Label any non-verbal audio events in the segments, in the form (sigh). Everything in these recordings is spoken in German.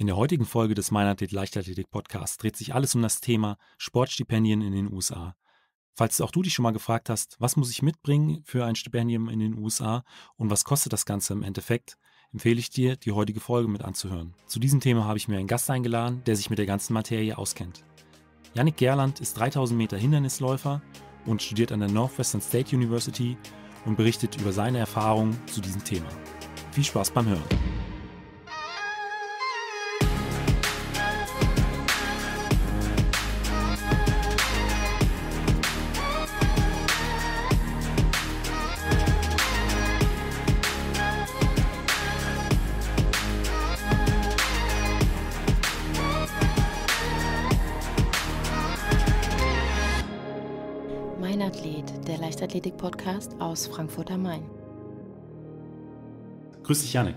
In der heutigen Folge des Meinathlet Leichtathletik Podcasts dreht sich alles um das Thema Sportstipendien in den USA. Falls auch du dich schon mal gefragt hast, was muss ich mitbringen für ein Stipendium in den USA und was kostet das Ganze im Endeffekt, empfehle ich dir, die heutige Folge mit anzuhören. Zu diesem Thema habe ich mir einen Gast eingeladen, der sich mit der ganzen Materie auskennt. Yannick Gerland ist 3000 Meter Hindernisläufer und studiert an der Northwestern State University und berichtet über seine Erfahrungen zu diesem Thema. Viel Spaß beim Hören! Leichtathletik-Podcast aus Frankfurt am Main. Grüß dich, Janik.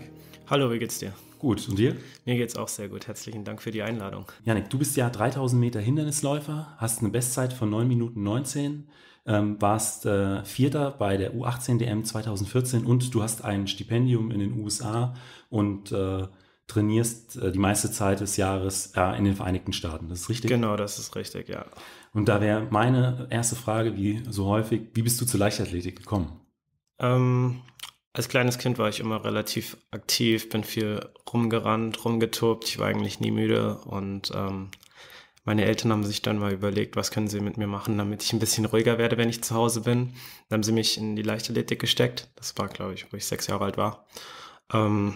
Hallo, wie geht's dir? Gut, und dir? Mir geht's auch sehr gut. Herzlichen Dank für die Einladung. Janik, du bist ja 3000 Meter Hindernisläufer, hast eine Bestzeit von 9 Minuten 19, ähm, warst äh, Vierter bei der U18 DM 2014 und du hast ein Stipendium in den USA und äh, trainierst äh, die meiste Zeit des Jahres äh, in den Vereinigten Staaten. Das ist richtig? Genau, das ist richtig, ja. Und da wäre meine erste Frage, wie so häufig, wie bist du zur Leichtathletik gekommen? Ähm, als kleines Kind war ich immer relativ aktiv, bin viel rumgerannt, rumgetobt, ich war eigentlich nie müde und ähm, meine Eltern haben sich dann mal überlegt, was können sie mit mir machen, damit ich ein bisschen ruhiger werde, wenn ich zu Hause bin. Dann haben sie mich in die Leichtathletik gesteckt. Das war, glaube ich, wo ich sechs Jahre alt war. Ähm,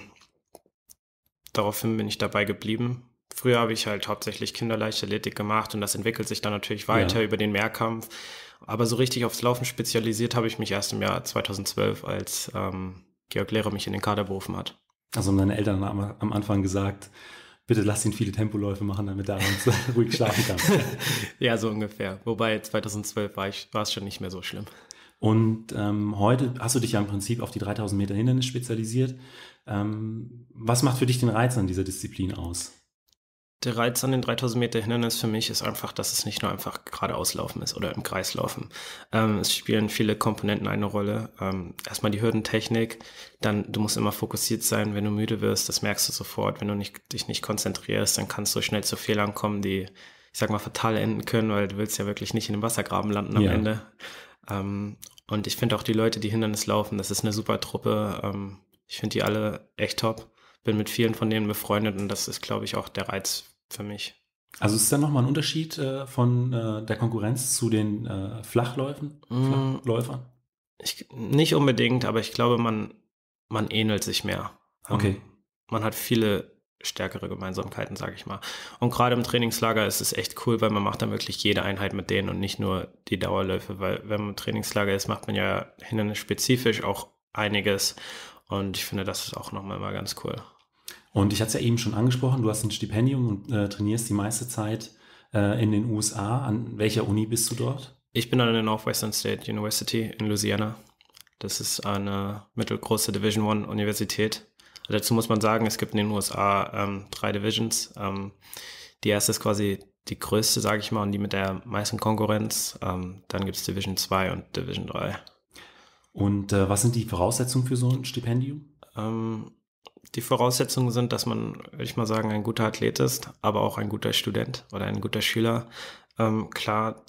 daraufhin bin ich dabei geblieben. Früher habe ich halt hauptsächlich Kinderleichtathletik gemacht und das entwickelt sich dann natürlich weiter ja. über den Mehrkampf. Aber so richtig aufs Laufen spezialisiert habe ich mich erst im Jahr 2012, als ähm, Georg Lehrer mich in den Kader berufen hat. Also haben deine Eltern haben am Anfang gesagt, bitte lass ihn viele Tempoläufe machen, damit er abends (laughs) ruhig schlafen kann. (laughs) ja, so ungefähr. Wobei 2012 war, ich, war es schon nicht mehr so schlimm. Und ähm, heute hast du dich ja im Prinzip auf die 3000 Meter Hindernis spezialisiert. Ähm, was macht für dich den Reiz an dieser Disziplin aus? Der Reiz an den 3000 Meter Hindernis für mich ist einfach, dass es nicht nur einfach geradeaus laufen ist oder im Kreis laufen. Ähm, es spielen viele Komponenten eine Rolle. Ähm, erstmal die Hürdentechnik, dann du musst immer fokussiert sein, wenn du müde wirst, das merkst du sofort. Wenn du nicht, dich nicht konzentrierst, dann kannst du schnell zu Fehlern kommen, die, ich sag mal, fatal enden können, weil du willst ja wirklich nicht in dem Wassergraben landen am ja. Ende. Ähm, und ich finde auch die Leute, die Hindernis laufen, das ist eine super Truppe. Ähm, ich finde die alle echt top. Bin mit vielen von denen befreundet und das ist, glaube ich, auch der Reiz für mich. Also ist da nochmal ein Unterschied äh, von äh, der Konkurrenz zu den äh, Flachläufen, mm, Flachläufern? Ich, nicht unbedingt, aber ich glaube, man, man ähnelt sich mehr. Okay. Ähm, man hat viele stärkere Gemeinsamkeiten, sage ich mal. Und gerade im Trainingslager ist es echt cool, weil man macht dann wirklich jede Einheit mit denen und nicht nur die Dauerläufe, weil wenn man im Trainingslager ist, macht man ja hindernisspezifisch auch einiges und ich finde, das ist auch nochmal mal ganz cool. Und ich hatte es ja eben schon angesprochen, du hast ein Stipendium und äh, trainierst die meiste Zeit äh, in den USA. An welcher Uni bist du dort? Ich bin an der Northwestern State University in Louisiana. Das ist eine mittelgroße Division One Universität Dazu muss man sagen, es gibt in den USA ähm, drei Divisions. Ähm, die erste ist quasi die größte, sage ich mal, und die mit der meisten Konkurrenz. Ähm, dann gibt es Division 2 und Division 3. Und äh, was sind die Voraussetzungen für so ein Stipendium? Ähm, die Voraussetzungen sind, dass man, würde ich mal sagen, ein guter Athlet ist, aber auch ein guter Student oder ein guter Schüler. Ähm, klar,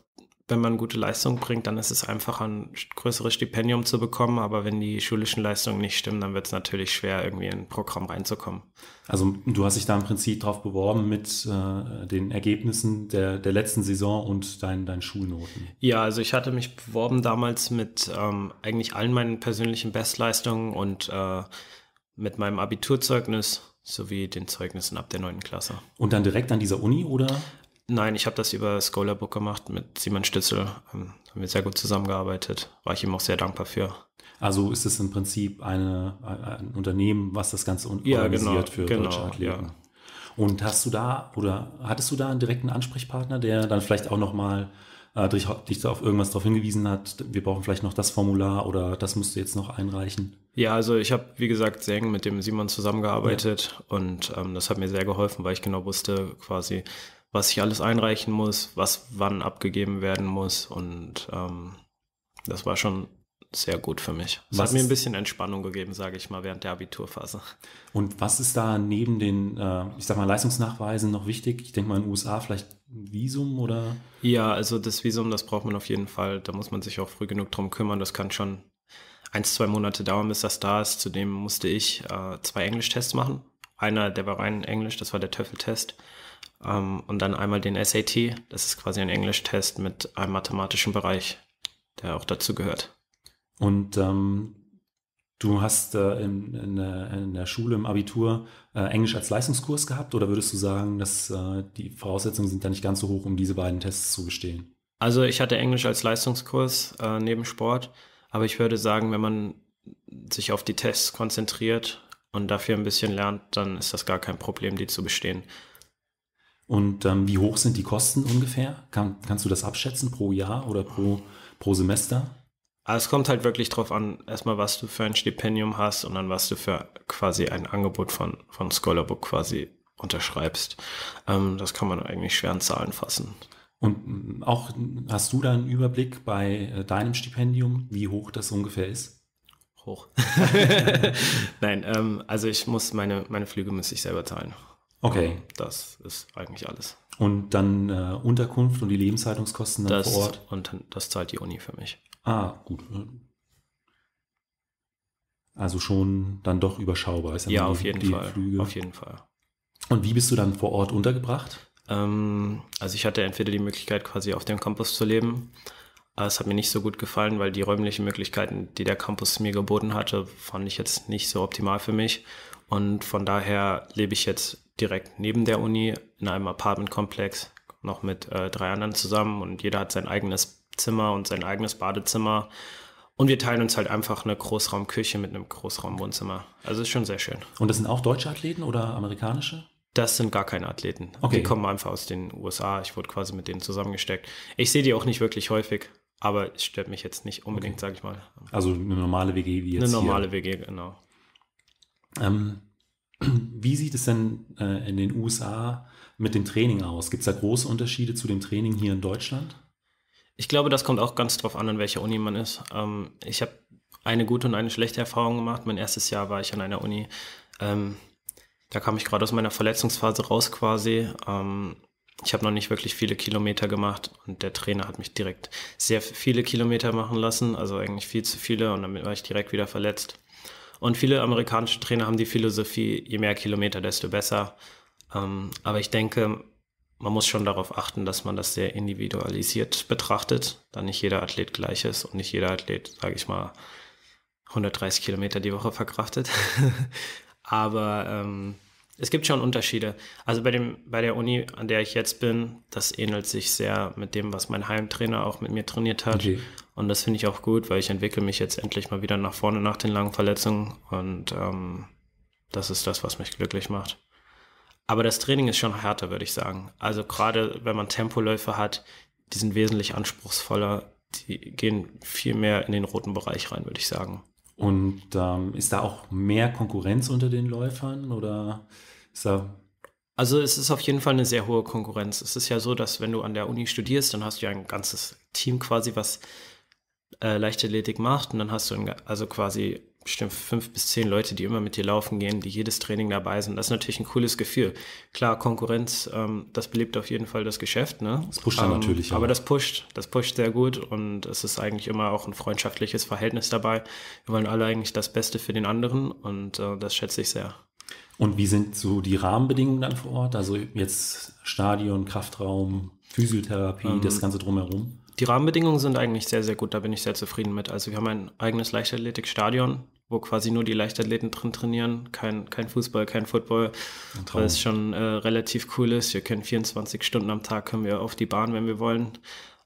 wenn man gute Leistung bringt, dann ist es einfacher, ein größeres Stipendium zu bekommen. Aber wenn die schulischen Leistungen nicht stimmen, dann wird es natürlich schwer, irgendwie in ein Programm reinzukommen. Also du hast dich da im Prinzip drauf beworben mit äh, den Ergebnissen der, der letzten Saison und deinen dein Schulnoten. Ja, also ich hatte mich beworben damals mit ähm, eigentlich allen meinen persönlichen Bestleistungen und äh, mit meinem Abiturzeugnis sowie den Zeugnissen ab der 9. Klasse. Und dann direkt an dieser Uni, oder? Nein, ich habe das über Scholarbook gemacht mit Simon Stützel. Ähm, haben wir sehr gut zusammengearbeitet. War ich ihm auch sehr dankbar für. Also ist es im Prinzip eine, ein Unternehmen, was das Ganze ja, genau, organisiert genau, für genau, deutsche Athleten. Ja. Und hast du da oder hattest du da einen direkten Ansprechpartner, der dann vielleicht auch nochmal äh, dich, dich auf irgendwas darauf hingewiesen hat, wir brauchen vielleicht noch das Formular oder das musst du jetzt noch einreichen? Ja, also ich habe, wie gesagt, sehr eng mit dem Simon zusammengearbeitet ja. und ähm, das hat mir sehr geholfen, weil ich genau wusste, quasi, was ich alles einreichen muss, was wann abgegeben werden muss. Und ähm, das war schon sehr gut für mich. Es hat mir ein bisschen Entspannung gegeben, sage ich mal, während der Abiturphase. Und was ist da neben den, äh, ich sag mal, Leistungsnachweisen noch wichtig? Ich denke mal in den USA vielleicht ein Visum oder? Ja, also das Visum, das braucht man auf jeden Fall. Da muss man sich auch früh genug drum kümmern. Das kann schon ein, zwei Monate dauern, bis das da ist. Zudem musste ich äh, zwei Englischtests machen. Einer, der war rein Englisch, das war der Töffeltest. test ähm, und dann einmal den SAT. Das ist quasi ein Englischtest mit einem mathematischen Bereich, der auch dazu gehört. Und ähm, du hast äh, in, in, der, in, der, Schule, im Abitur äh, Englisch als Leistungskurs gehabt oder würdest du sagen, dass äh, die Voraussetzungen sind da nicht ganz so hoch, um diese beiden Tests zu bestehen? Also ich hatte Englisch als Leistungskurs äh, neben Sport, aber ich würde sagen, wenn man sich auf die Tests konzentriert und dafür ein bisschen lernt, dann ist das gar kein Problem, die zu bestehen. Und ähm, wie hoch sind die Kosten ungefähr? Kann, kannst du das abschätzen pro Jahr oder pro, pro Semester? Ah, es kommt halt wirklich drauf an, erstmal was du für ein Stipendium hast und dann was du für quasi ein Angebot von, von Scholarbook quasi unterschreibst. Ähm, das kann man eigentlich schwer in Zahlen fassen. Und mm, auch hast du da einen Überblick bei äh, deinem Stipendium, wie hoch das ungefähr ist? Hoch. (laughs) Nein, ähm, also ich muss meine, meine Flüge muss ich selber zahlen. Okay. Das ist eigentlich alles. Und dann äh, Unterkunft und die Lebenshaltungskosten dann das, vor Ort? Und das zahlt die Uni für mich. Ah, gut. Also schon dann doch überschaubar. Ist ja, auf jeden Fall. Flüge. Auf jeden Fall. Und wie bist du dann vor Ort untergebracht? Ähm, also ich hatte entweder die Möglichkeit, quasi auf dem Campus zu leben. Aber es hat mir nicht so gut gefallen, weil die räumlichen Möglichkeiten, die der Campus mir geboten hatte, fand ich jetzt nicht so optimal für mich. Und von daher lebe ich jetzt direkt neben der Uni in einem Apartmentkomplex, noch mit äh, drei anderen zusammen und jeder hat sein eigenes Zimmer und sein eigenes Badezimmer. Und wir teilen uns halt einfach eine Großraumküche mit einem Großraumwohnzimmer. Also ist schon sehr schön. Und das sind auch deutsche Athleten oder amerikanische? Das sind gar keine Athleten. Okay. Die kommen einfach aus den USA. Ich wurde quasi mit denen zusammengesteckt. Ich sehe die auch nicht wirklich häufig, aber es stört mich jetzt nicht unbedingt, okay. sage ich mal. Also eine normale WG wie jetzt. Eine normale hier. WG, genau. Ähm, (clears throat) wie sieht es denn äh, in den USA mit dem Training aus? Gibt es da große Unterschiede zu dem Training hier in Deutschland? Ich glaube, das kommt auch ganz drauf an, an welcher Uni man ist. Ähm, ich habe eine gute und eine schlechte Erfahrung gemacht. Mein erstes Jahr war ich an einer Uni. Ähm, da kam ich gerade aus meiner Verletzungsphase raus quasi. Ähm, ich habe noch nicht wirklich viele Kilometer gemacht und der Trainer hat mich direkt sehr viele Kilometer machen lassen, also eigentlich viel zu viele und damit war ich direkt wieder verletzt. Und viele amerikanische Trainer haben die Philosophie, je mehr Kilometer, desto besser. Ähm, aber ich denke, man muss schon darauf achten, dass man das sehr individualisiert betrachtet, da nicht jeder Athlet gleich ist und nicht jeder Athlet, sage ich mal, 130 Kilometer die Woche verkraftet. (laughs) Aber ähm, es gibt schon Unterschiede. Also bei, dem, bei der Uni, an der ich jetzt bin, das ähnelt sich sehr mit dem, was mein Heimtrainer auch mit mir trainiert hat. Okay. Und das finde ich auch gut, weil ich entwickle mich jetzt endlich mal wieder nach vorne nach den langen Verletzungen. Und ähm, das ist das, was mich glücklich macht. Aber das Training ist schon härter, würde ich sagen. Also gerade wenn man Tempoläufe hat, die sind wesentlich anspruchsvoller, die gehen viel mehr in den roten Bereich rein, würde ich sagen. Und ähm, ist da auch mehr Konkurrenz unter den Läufern oder ist da also es ist auf jeden Fall eine sehr hohe Konkurrenz. Es ist ja so, dass wenn du an der Uni studierst, dann hast du ja ein ganzes Team quasi, was äh, Leichtathletik macht. Und dann hast du ein, also quasi bestimmt fünf bis zehn Leute, die immer mit dir laufen gehen, die jedes Training dabei sind. Das ist natürlich ein cooles Gefühl. Klar, Konkurrenz, ähm, das belebt auf jeden Fall das Geschäft. Ne? Das pusht dann ähm, natürlich. Ja. Aber das pusht, das pusht sehr gut und es ist eigentlich immer auch ein freundschaftliches Verhältnis dabei. Wir wollen alle eigentlich das Beste für den anderen und äh, das schätze ich sehr. Und wie sind so die Rahmenbedingungen dann vor Ort? Also jetzt Stadion, Kraftraum, Physiotherapie, ähm, das Ganze drumherum? die Rahmenbedingungen sind eigentlich sehr, sehr gut, da bin ich sehr zufrieden mit. Also wir haben ein eigenes Leichtathletikstadion, wo quasi nur die Leichtathleten drin trainieren, kein, kein Fußball, kein Football, weil es schon äh, relativ cool ist. Wir können 24 Stunden am Tag, können wir auf die Bahn, wenn wir wollen.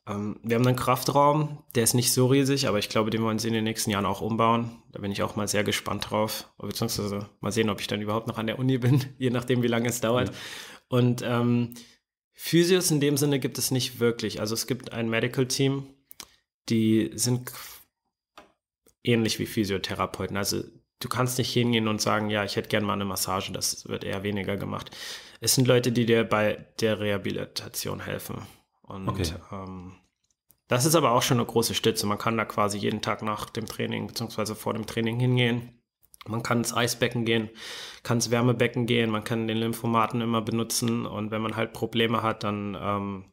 Ähm, wir haben einen Kraftraum, der ist nicht so riesig, aber ich glaube, den wollen sie in den nächsten Jahren auch umbauen. Da bin ich auch mal sehr gespannt drauf, beziehungsweise mal sehen, ob ich dann überhaupt noch an der Uni bin, (laughs) je nachdem, wie lange es dauert. Ja. Und ähm, Physios in dem Sinne gibt es nicht wirklich. Also es gibt ein Medical Team, die sind ähnlich wie Physiotherapeuten. Also du kannst nicht hingehen und sagen, ja, ich hätte gerne mal eine Massage, das wird eher weniger gemacht. Es sind Leute, die dir bei der Rehabilitation helfen. Und okay. ähm, das ist aber auch schon eine große Stütze. Man kann da quasi jeden Tag nach dem Training bzw. vor dem Training hingehen man kann ins Eisbecken gehen, kann ins Wärmebecken gehen, man kann den Lymphomaten immer benutzen und wenn man halt Probleme hat, dann ähm,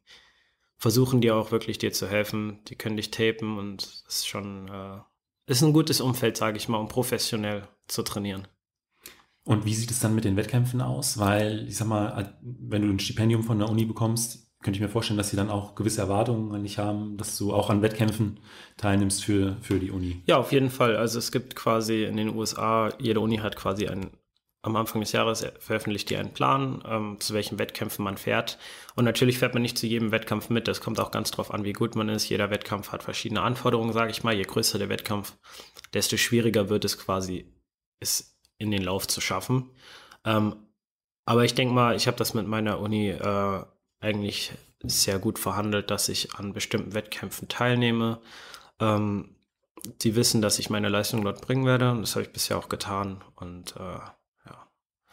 versuchen die auch wirklich dir zu helfen. Die können dich tapen und es ist schon äh, ist ein gutes Umfeld, sage ich mal, um professionell zu trainieren. Und wie sieht es dann mit den Wettkämpfen aus? Weil, ich sag mal, wenn du ein Stipendium von der Uni bekommst, könnte ich mir vorstellen, dass sie dann auch gewisse Erwartungen an dich haben, dass du auch an Wettkämpfen teilnimmst für, für die Uni. Ja, auf jeden Fall. Also es gibt quasi in den USA, jede Uni hat quasi einen, am Anfang des Jahres veröffentlicht die einen Plan, ähm, zu welchen Wettkämpfen man fährt. Und natürlich fährt man nicht zu jedem Wettkampf mit. Das kommt auch ganz drauf an, wie gut man ist. Jeder Wettkampf hat verschiedene Anforderungen, sage ich mal. Je größer der Wettkampf, desto schwieriger wird es quasi, es in den Lauf zu schaffen. Ähm, aber ich denke mal, ich habe das mit meiner Uni äh, eigentlich sehr gut verhandelt, dass ich an bestimmten Wettkämpfen teilnehme. Ähm, die wissen, dass ich meine Leistung dort bringen werde und das habe ich bisher auch getan. Und äh, ja.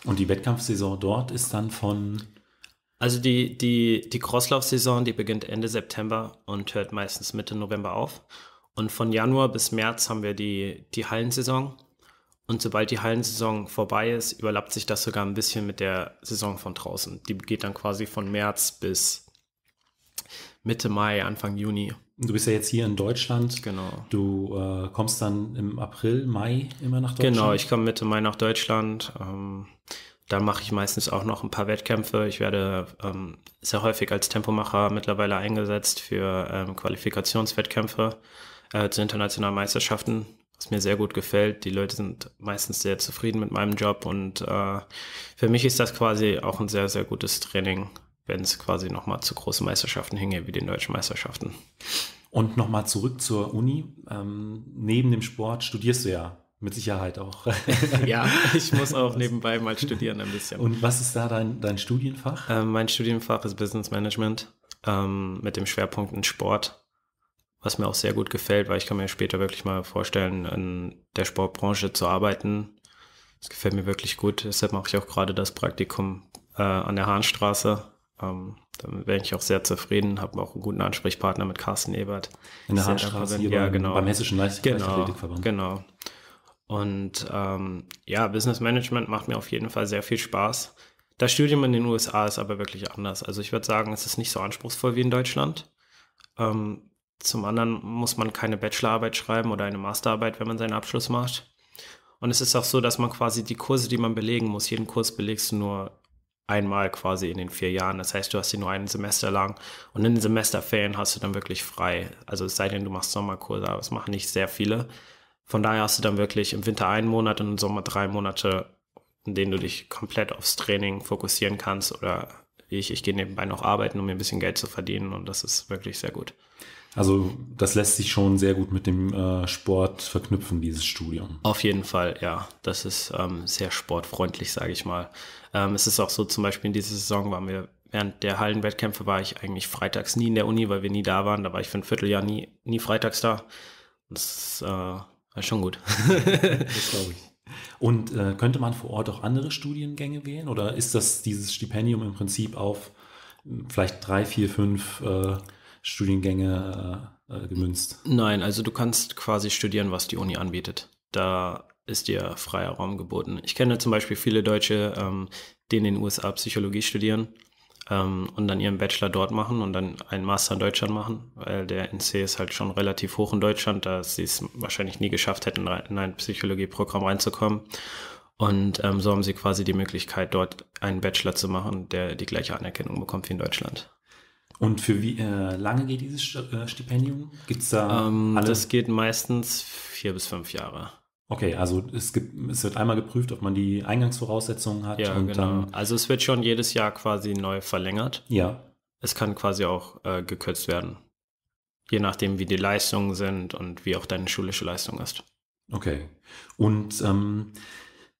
Und die Wettkampfsaison dort ist dann von also die, die, die Crosslauf-Saison, die beginnt Ende September und hört meistens Mitte November auf. Und von Januar bis März haben wir die, die Hallensaison. Und sobald die Hallensaison vorbei ist, überlappt sich das sogar ein bisschen mit der Saison von draußen. Die geht dann quasi von März bis Mitte Mai, Anfang Juni. Du bist ja jetzt hier in Deutschland. Genau. Du äh, kommst dann im April, Mai immer nach Deutschland. Genau, ich komme Mitte Mai nach Deutschland. Ähm, da mache ich meistens auch noch ein paar Wettkämpfe. Ich werde ähm, sehr häufig als Tempomacher mittlerweile eingesetzt für ähm, Qualifikationswettkämpfe äh, zu internationalen Meisterschaften was mir sehr gut gefällt. Die Leute sind meistens sehr zufrieden mit meinem Job und äh, für mich ist das quasi auch ein sehr, sehr gutes Training, wenn es quasi nochmal zu großen Meisterschaften hinge, wie den deutschen Meisterschaften. Und nochmal zurück zur Uni. Ähm, neben dem Sport studierst du ja mit Sicherheit auch. (laughs) ja, ich muss auch nebenbei mal studieren ein bisschen. Und was ist da dein, dein Studienfach? Ähm, mein Studienfach ist Business Management ähm, mit dem Schwerpunkt in Sport was mir auch sehr gut gefällt, weil ich kann mir später wirklich mal vorstellen, in der Sportbranche zu arbeiten. Das gefällt mir wirklich gut. Deshalb mache ich auch gerade das Praktikum äh, an der Hahnstraße. Ähm, damit wäre ich auch sehr zufrieden, habe auch einen guten Ansprechpartner mit Carsten Ebert. In der Hahnstraße, ja, beim, genau. beim Hessischen Leicht genau, Genau. Und ähm, ja, Business Management macht mir auf jeden Fall sehr viel Spaß. Das Studium in den USA ist aber wirklich anders. Also ich würde sagen, es ist nicht so anspruchsvoll wie in Deutschland. Ähm, zum anderen muss man keine Bachelorarbeit schreiben oder eine Masterarbeit, wenn man seinen Abschluss macht. Und es ist auch so, dass man quasi die Kurse, die man belegen muss, jeden Kurs belegst du nur einmal quasi in den vier Jahren. Das heißt, du hast sie nur ein Semester lang und in den Semesterferien hast du dann wirklich frei. Also es sei denn, du machst Sommerkurse, aber es machen nicht sehr viele. Von daher hast du dann wirklich im Winter einen Monat und im Sommer drei Monate, in denen du dich komplett aufs Training fokussieren kannst oder ich, ich gehe nebenbei noch arbeiten, um mir ein bisschen Geld zu verdienen und das ist wirklich sehr gut. Also das lässt sich schon sehr gut mit dem äh, Sport verknüpfen, dieses Studium. Auf jeden Fall, ja. Das ist ähm, sehr sportfreundlich, sage ich mal. Ähm, es ist auch so, zum Beispiel in dieser Saison waren wir, während der Hallenwettkämpfe war ich eigentlich freitags nie in der Uni, weil wir nie da waren. Da war ich für ein Vierteljahr nie, nie freitags da. Das äh, war schon gut. (laughs) das glaube ich. Und äh, könnte man vor Ort auch andere Studiengänge wählen oder ist das dieses Stipendium im Prinzip auf hm, vielleicht drei, vier, fünf äh, Studiengänge äh, äh, gemünzt? Nein, also du kannst quasi studieren, was die Uni anbietet. Da ist dir freier Raum geboten. Ich kenne zum Beispiel viele Deutsche, ähm, die in den USA Psychologie studieren ähm, und dann ihren Bachelor dort machen und dann einen Master in Deutschland machen, weil der NC ist halt schon relativ hoch in Deutschland, da sie es wahrscheinlich nie geschafft hätten, in ein Psychologieprogramm reinzukommen. Und ähm, so haben sie quasi die Möglichkeit, dort einen Bachelor zu machen, der die gleiche Anerkennung bekommt wie in Deutschland. Und für wie äh, lange geht dieses äh, Stipendium? Gibt es da ähm, Das geht meistens vier bis fünf Jahre. Okay, also es, gibt, es wird einmal geprüft, ob man die Eingangsvoraussetzungen hat. Ja, und genau. Dann, also es wird schon jedes Jahr quasi neu verlängert. Ja. Es kann quasi auch äh, gekürzt werden. Je nachdem, wie die Leistungen sind und wie auch deine schulische Leistung ist. Okay. Und ähm,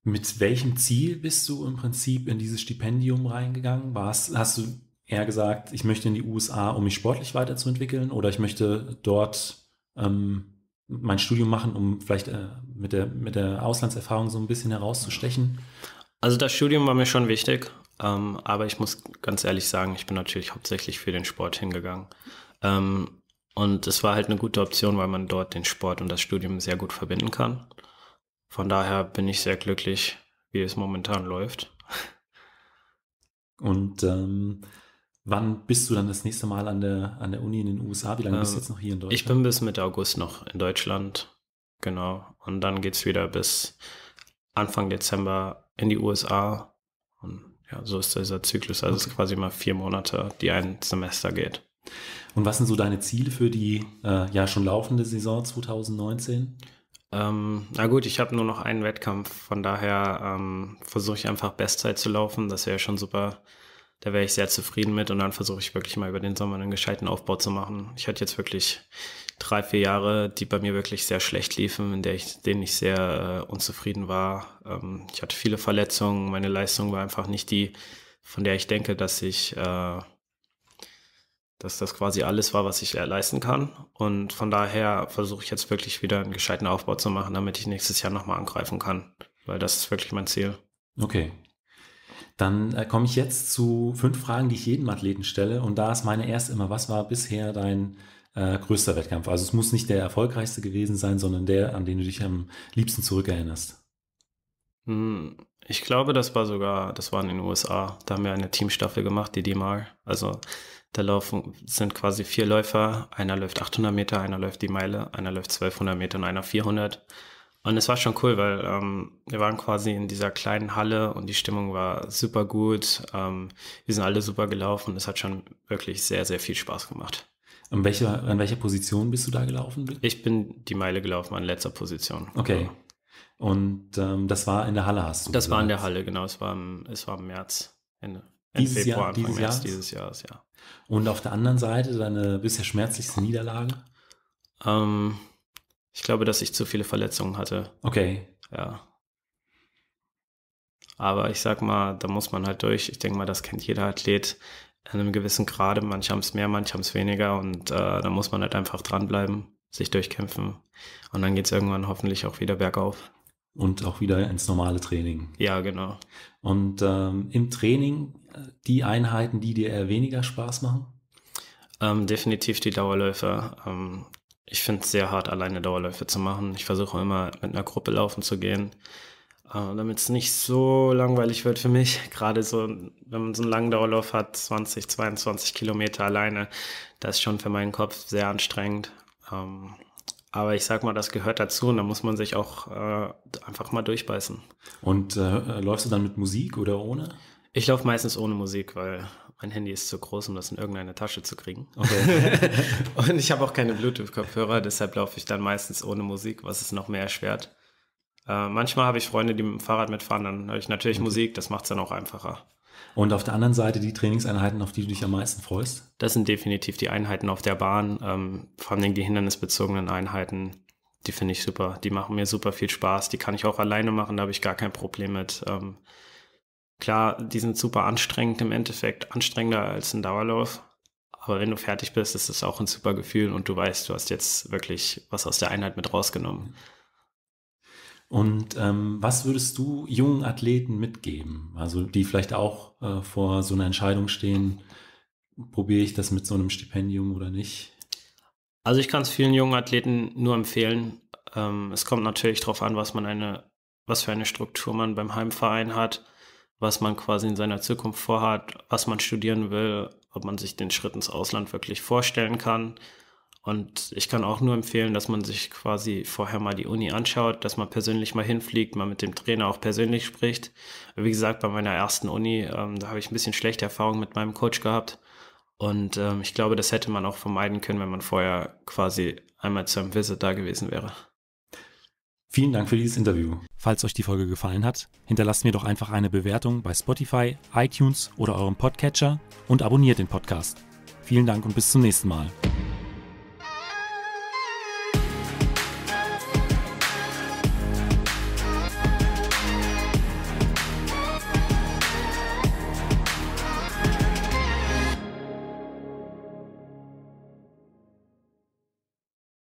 mit welchem Ziel bist du im Prinzip in dieses Stipendium reingegangen? Warst, hast du eher gesagt, ich möchte in die USA, um mich sportlich weiterzuentwickeln oder ich möchte dort ähm, mein Studium machen, um vielleicht äh, mit, der, mit der Auslandserfahrung so ein bisschen herauszustechen? Also das Studium war mir schon wichtig, ähm, aber ich muss ganz ehrlich sagen, ich bin natürlich hauptsächlich für den Sport hingegangen. Ähm, und es war halt eine gute Option, weil man dort den Sport und das Studium sehr gut verbinden kann. Von daher bin ich sehr glücklich, wie es momentan läuft. Und ähm, Wann bist du dann das nächste Mal an der, an der Uni in den USA? Wie lange ähm, bist du ähm, jetzt noch hier in Deutschland? Ich bin bis Mitte August noch in Deutschland. Genau. Und dann geht es wieder bis Anfang Dezember in die USA. Und ja, so ist dieser Zyklus. Also okay. es ist quasi mal vier Monate, die ein Semester geht. Und was sind so deine Ziele für die äh, ja schon laufende Saison 2019? Ähm, na gut, ich habe nur noch einen Wettkampf, von daher ähm, versuche ich einfach Bestzeit zu laufen. Das wäre schon super da wäre ich sehr zufrieden mit und dann versuche ich wirklich mal über den Sommer einen gescheiten Aufbau zu machen. Ich hatte jetzt wirklich drei, vier Jahre, die bei mir wirklich sehr schlecht liefen, in der ich, denen ich sehr äh, unzufrieden war. Ähm, ich hatte viele Verletzungen, meine Leistung war einfach nicht die, von der ich denke, dass ich, äh, dass das quasi alles war, was ich leisten kann. Und von daher versuche ich jetzt wirklich wieder einen gescheiten Aufbau zu machen, damit ich nächstes Jahr nochmal angreifen kann, weil das ist wirklich mein Ziel. Okay, dann äh, komme ich jetzt zu fünf Fragen, die ich jedem Athleten stelle. Und da ist meine erste immer, was war bisher dein äh, größter Wettkampf? Also es muss nicht der erfolgreichste gewesen sein, sondern der, an den du dich am liebsten zurückerinnerst. Hm, ich glaube, das war sogar, das war in den USA. Da haben wir eine Teamstaffel gemacht, die d DMAR. Also da laufen, sind quasi vier Läufer. Einer läuft 800 Meter, einer läuft die Meile, einer läuft 1200 Meter und einer 400. Meter. Und es war schon cool, weil ähm, wir waren quasi in dieser kleinen Halle und die Stimmung war super gut. Ähm, wir sind alle super gelaufen. Es hat schon wirklich sehr, sehr viel Spaß gemacht. An welcher, an welcher Position bist du da gelaufen? Ich bin die Meile gelaufen an letzter Position. Okay. Und ähm, das war in der Halle, hast du Das gesagt. war in der Halle, genau. Es war im, es war im März, Ende, dieses Februar, Jahr, Anfang dieses März dieses Jahres, ja. Und auf der anderen Seite deine bisher schmerzlichste Niederlage? Ähm, ich glaube, dass ich zu viele Verletzungen hatte. Okay. Ja. Aber ich sag mal, da muss man halt durch. Ich denke mal, das kennt jeder Athlet in einem gewissen Grade. Manche haben es mehr, manche haben es weniger. Und äh, da muss man halt einfach dranbleiben, sich durchkämpfen. Und dann geht es irgendwann hoffentlich auch wieder bergauf. Und auch wieder ins normale Training. Ja, genau. Und ähm, im Training äh, die Einheiten, die dir eher weniger Spaß machen? Ähm, definitiv die Dauerläufe. Ähm, ich finde es sehr hart, alleine Dauerläufe zu machen. Ich versuche immer mit einer Gruppe laufen zu gehen, äh, damit es nicht so langweilig wird für mich. (laughs) Gerade so, wenn man so einen langen Dauerlauf hat, 20, 22 Kilometer alleine, das ist schon für meinen Kopf sehr anstrengend. Ähm, aber ich sag mal, das gehört dazu und da muss man sich auch äh, einfach mal durchbeißen. Und äh, läufst du dann mit Musik oder ohne? Ich laufe meistens ohne Musik, weil mein Handy ist zu groß, um das in irgendeine Tasche zu kriegen. Okay. (laughs) und ich habe auch keine Bluetooth-Kopfhörer, deshalb laufe ich dann meistens ohne Musik, was es noch mehr erschwert. Äh, manchmal habe ich Freunde, die mit dem Fahrrad mitfahren, dann höre ich natürlich okay. Mhm. Musik, das macht es dann auch einfacher. Und auf der anderen Seite die Trainingseinheiten, auf die du dich am meisten freust? Das sind definitiv die Einheiten auf der Bahn, ähm, vor allem die hindernisbezogenen Einheiten. Die finde ich super. Die machen mir super viel Spaß. Die kann ich auch alleine machen, da habe ich gar kein Problem mit. Ähm, Klar, die sind super anstrengend im Endeffekt, anstrengender als ein Dauerlauf. Aber wenn du fertig bist, ist es auch ein super Gefühl und du weißt, du hast jetzt wirklich was aus der Einheit mit rausgenommen. Und ähm, was würdest du jungen Athleten mitgeben? Also die vielleicht auch äh, vor so einer Entscheidung stehen, probiere ich das mit so einem Stipendium oder nicht? Also ich kann es vielen jungen Athleten nur empfehlen. Ähm, es kommt natürlich darauf an, was man eine, was für eine Struktur man beim Heimverein hat was man quasi in seiner Zukunft vorhat, was man studieren will, ob man sich den Schritt ins Ausland wirklich vorstellen kann. Und ich kann auch nur empfehlen, dass man sich quasi vorher mal die Uni anschaut, dass man persönlich mal hinfliegt, mal mit dem Trainer auch persönlich spricht. Wie gesagt, bei meiner ersten Uni, ähm, da habe ich ein bisschen schlechte Erfahrungen mit meinem Coach gehabt. Und ähm, ich glaube, das hätte man auch vermeiden können, wenn man vorher quasi einmal zu einem Visit da gewesen wäre. Vielen Dank für dieses Interview. Falls euch die Folge gefallen hat, hinterlasst mir doch einfach eine Bewertung bei Spotify, iTunes oder eurem Podcatcher und abonniert den Podcast. Vielen Dank und bis zum nächsten Mal.